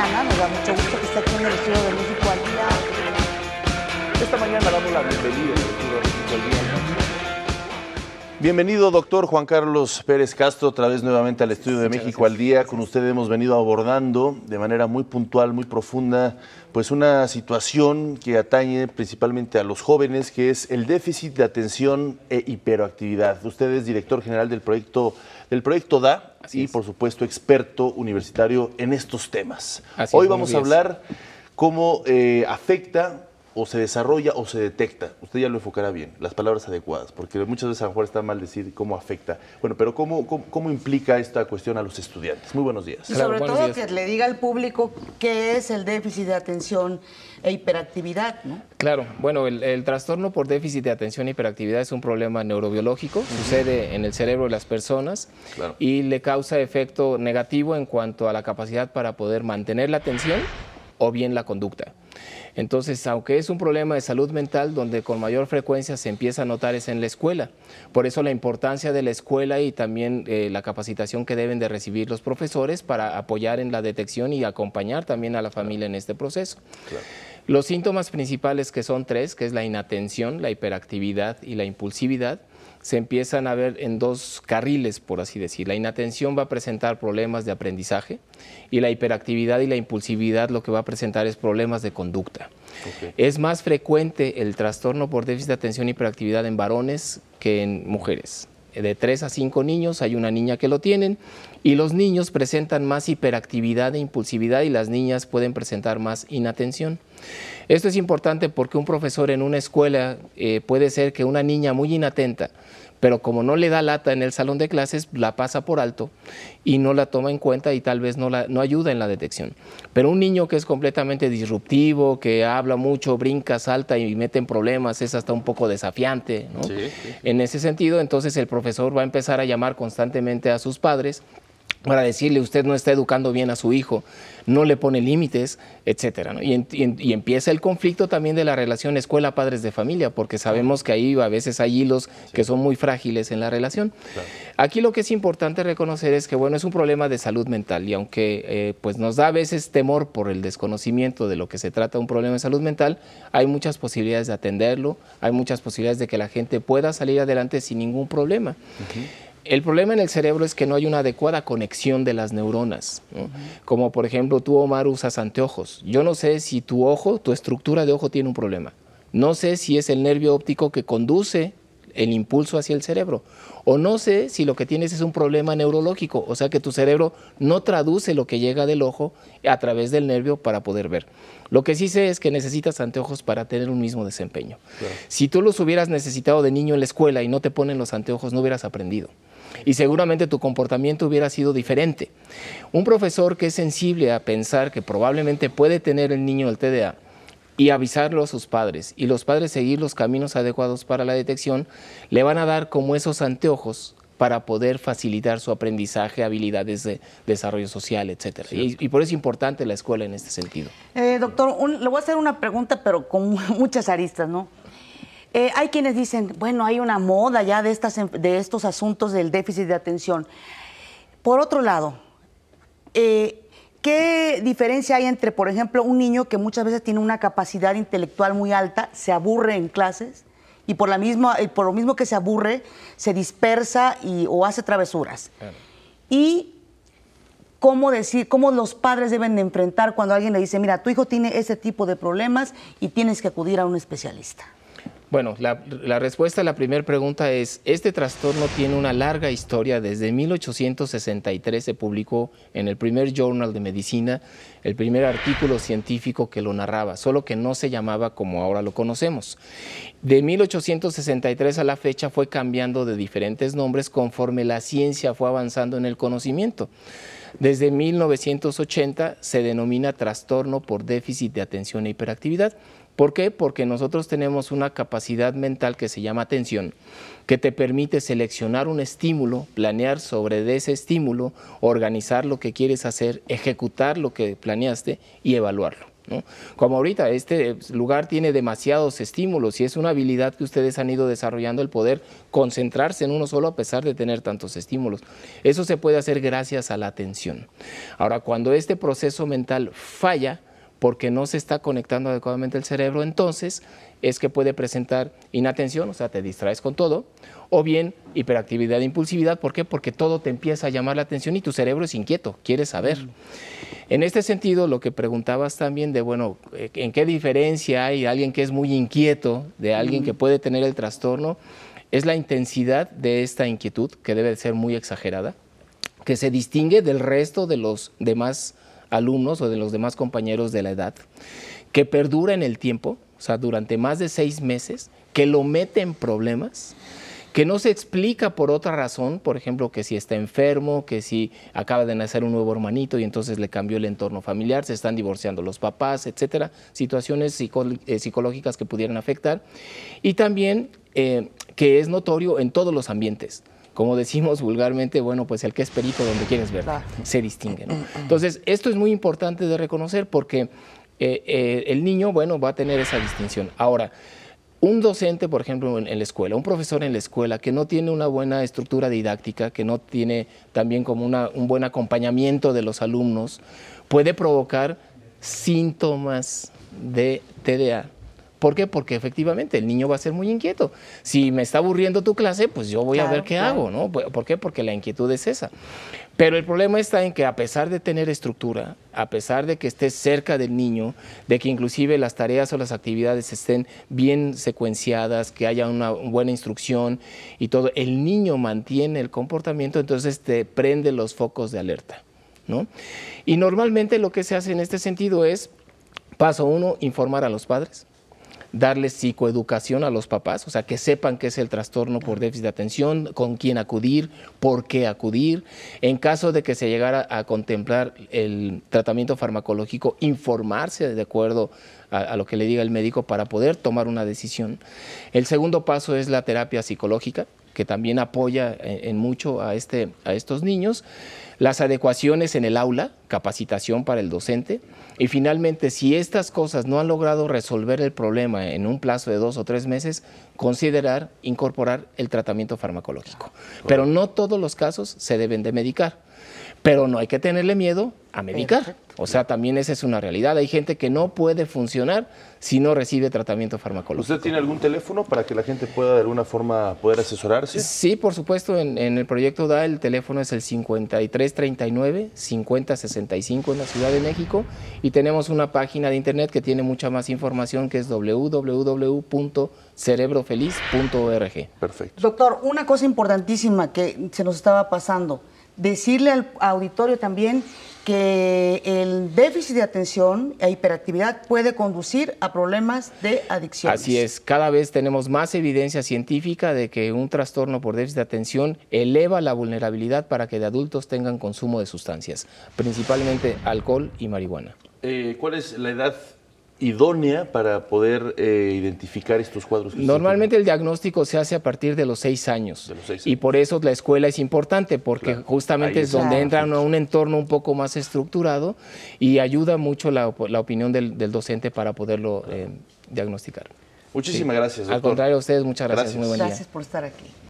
mucho gusto que esté aquí en el Estudio de México al Día. Esta mañana damos la bienvenida al Estudio de México al Día. Bienvenido, doctor Juan Carlos Pérez Castro, otra vez nuevamente al Estudio de México al Día. Con usted hemos venido abordando de manera muy puntual, muy profunda, pues una situación que atañe principalmente a los jóvenes, que es el déficit de atención e hiperactividad. Usted es director general del proyecto, del proyecto DA, y por supuesto experto universitario en estos temas. Hoy vamos a hablar cómo eh, afecta o se desarrolla o se detecta. Usted ya lo enfocará bien, las palabras adecuadas, porque muchas veces a lo mejor está mal decir cómo afecta. Bueno, pero ¿cómo, cómo, implica esta cuestión a los estudiantes? Muy buenos días. Y sobre todo que le diga al público qué es el déficit de atención e hiperactividad, ¿no? Claro, bueno, el, trastorno por déficit de atención e hiperactividad es un problema neurobiológico, sucede en el cerebro de las personas y le causa efecto negativo en cuanto a la capacidad para poder mantener la atención o bien la conducta. Entonces, aunque es un problema de salud mental, donde con mayor frecuencia se empieza a notar es en la escuela. Por eso la importancia de la escuela y también eh, la capacitación que deben de recibir los profesores para apoyar en la detección y acompañar también a la familia en este proceso. Los síntomas principales que son tres, que es la inatención, la hiperactividad y la impulsividad, se empiezan a ver en dos carriles, por así decir. La inatención va a presentar problemas de aprendizaje y la hiperactividad y la impulsividad lo que va a presentar es problemas de conducta. Es más frecuente el trastorno por déficit de atención y hiperactividad en varones que en mujeres de tres a cinco niños, hay una niña que lo tienen, y los niños presentan más hiperactividad e impulsividad y las niñas pueden presentar más inatención. Esto es importante porque un profesor en una escuela eh, puede ser que una niña muy inatenta pero como no le da lata en el salón de clases, la pasa por alto y no la toma en cuenta y tal vez no, la, no ayuda en la detección. Pero un niño que es completamente disruptivo, que habla mucho, brinca, salta y mete en problemas, es hasta un poco desafiante. En ese sentido, entonces el profesor va a empezar a llamar constantemente a sus padres para decirle usted no está educando bien a su hijo, no le pone límites, etcétera. Y, empieza el conflicto también de la relación escuela-padres de familia, porque sabemos que ahí a veces hay hilos que son muy frágiles en la relación. Aquí lo que es importante reconocer es que bueno es un problema de salud mental y aunque eh, pues nos da a veces temor por el desconocimiento de lo que se trata un problema de salud mental, hay muchas posibilidades de atenderlo, hay muchas posibilidades de que la gente pueda salir adelante sin ningún problema. El problema en el cerebro es que no hay una adecuada conexión de las neuronas. Como por ejemplo, tú, Omar, usas anteojos. Yo no sé si tu ojo, tu estructura de ojo tiene un problema. No sé si es el nervio óptico que conduce el impulso hacia el cerebro. O no sé si lo que tienes es un problema neurológico, o sea que tu cerebro no traduce lo que llega del ojo a través del nervio para poder ver. Lo que sí sé es que necesitas anteojos para tener un mismo desempeño. Si tú los hubieras necesitado de niño en la escuela y no te ponen los anteojos, no hubieras aprendido y seguramente tu comportamiento hubiera sido diferente. Un profesor que es sensible a pensar que probablemente puede tener el niño el TDA y avisarlo a sus padres y los padres seguir los caminos adecuados para la detección, le van a dar como esos anteojos para poder facilitar su aprendizaje, habilidades de desarrollo social, etc. Y, por eso es importante la escuela en este sentido. Eh, doctor, le voy a hacer una pregunta, pero con muchas aristas, ¿no? Eh, hay quienes dicen, bueno, hay una moda ya em, de, estos asuntos del déficit de atención. Por otro lado, eh, ¿qué diferencia hay entre, por ejemplo, un niño que muchas veces tiene una capacidad intelectual muy alta, se aburre en clases y por, la misma, por lo mismo que se aburre, se dispersa o hace travesuras? Y cómo decir, cómo los padres deben enfrentar cuando alguien le dice, mira, tu hijo tiene ese tipo de problemas y tienes que acudir a un especialista. Bueno, la, respuesta a la primera pregunta es, este trastorno tiene una larga historia. Desde 1863 se publicó en el primer Journal de Medicina el primer artículo científico que lo narraba, solo que no se llamaba como ahora lo conocemos. De 1863 a la fecha fue cambiando de diferentes nombres conforme la ciencia fue avanzando en el conocimiento. Desde 1980 se denomina trastorno por déficit de atención e hiperactividad. ¿Por qué? Porque nosotros tenemos una capacidad mental que se llama atención, que te permite seleccionar un estímulo, planear sobre ese estímulo, organizar lo que quieres hacer, ejecutar lo que planeaste y evaluarlo. Como ahorita, este lugar tiene demasiados estímulos y es una habilidad que ustedes han ido desarrollando el poder concentrarse en uno solo a pesar de tener tantos estímulos. Eso se puede hacer gracias a la atención. Ahora, cuando este proceso mental falla, porque no se está conectando adecuadamente el cerebro, entonces es que puede presentar inatención, o sea, te distraes con todo, o bien hiperactividad e impulsividad, ¿por qué? Porque todo te empieza a llamar la atención y tu cerebro es inquieto, quiere saber. Mm. En este sentido, lo que preguntabas también de, bueno, eh, ¿en qué diferencia hay alguien que es muy inquieto de alguien mm. que puede tener el trastorno? Es la intensidad de esta inquietud, que debe ser muy exagerada, que se distingue del resto de los demás alumnos o de los demás compañeros de la edad, que perdura en el tiempo, o sea, durante más de seis meses, que lo mete en problemas, que no se explica por otra razón, por ejemplo, que si está enfermo, que si acaba de nacer un nuevo hermanito y entonces le cambió el entorno familiar, se están divorciando los papás, etcétera, situaciones eh, psicológicas que pudieran afectar. Y también eh, que es notorio en todos los ambientes como decimos vulgarmente, bueno, pues el que es perito donde quieres ver, se distingue. Mm, mm, mm. Entonces, esto es muy importante de reconocer porque eh, eh, el niño, bueno, va a tener esa distinción. Ahora, un docente, por ejemplo, en, la escuela, un profesor en la escuela que no tiene una buena estructura didáctica, que no tiene también como un buen acompañamiento de los alumnos, puede provocar síntomas de TDA ¿Por qué? Porque efectivamente el niño va a ser muy inquieto. Si me está aburriendo tu clase, pues yo voy a ver qué hago, ¿no? ¿Por qué? Porque la inquietud es esa. Pero el problema está en que a pesar de tener estructura, a pesar de que estés cerca del niño, de que inclusive las tareas o las actividades estén bien secuenciadas, que haya una buena instrucción y todo, el niño mantiene el comportamiento, entonces te prende los focos de alerta. ¿no? Y normalmente lo que se hace en este sentido es, paso uno, informar a los padres. Darles psicoeducación a los papás, o sea, que sepan qué es el trastorno por déficit de atención, con quién acudir, por qué acudir. En caso de que se llegara a contemplar el tratamiento farmacológico, informarse de acuerdo a, lo que le diga el médico para poder tomar una decisión. El segundo paso es la terapia psicológica, que también apoya eh, en, mucho a, este, a estos niños las adecuaciones en el aula, capacitación para el docente, y finalmente, si estas cosas no han logrado resolver el problema en un plazo de dos o tres meses, considerar incorporar el tratamiento farmacológico. Pero no todos los casos se deben de medicar. Pero no hay que tenerle miedo a medicar. O sea, también esa es una realidad. Hay gente que no puede funcionar si no recibe tratamiento farmacológico. ¿Usted tiene algún teléfono para que la gente pueda de alguna forma poder asesorarse? Sí, por supuesto. En, el proyecto DA el teléfono es el 5339-5065 en la Ciudad de México y tenemos una página de internet que tiene mucha más información que es www.cerebrofeliz.org. Perfecto. Doctor, una cosa importantísima que se nos estaba pasando. Decirle al auditorio también que el déficit de atención e hiperactividad puede conducir a problemas de adicción. Así es, cada vez tenemos más evidencia científica de que un trastorno por déficit de atención eleva la vulnerabilidad para que de adultos tengan consumo de sustancias, principalmente alcohol y marihuana. Eh, ¿Cuál es la edad idónea para poder eh, identificar estos cuadros? Normalmente el diagnóstico se hace a partir de los seis años. Y por eso la escuela es importante, porque justamente es donde entran a un entorno un poco más estructurado y ayuda mucho la, opinión del, docente para poderlo eh, diagnosticar. Muchísimas gracias. Al contrario, a ustedes muchas gracias. gracias. gracias por estar aquí.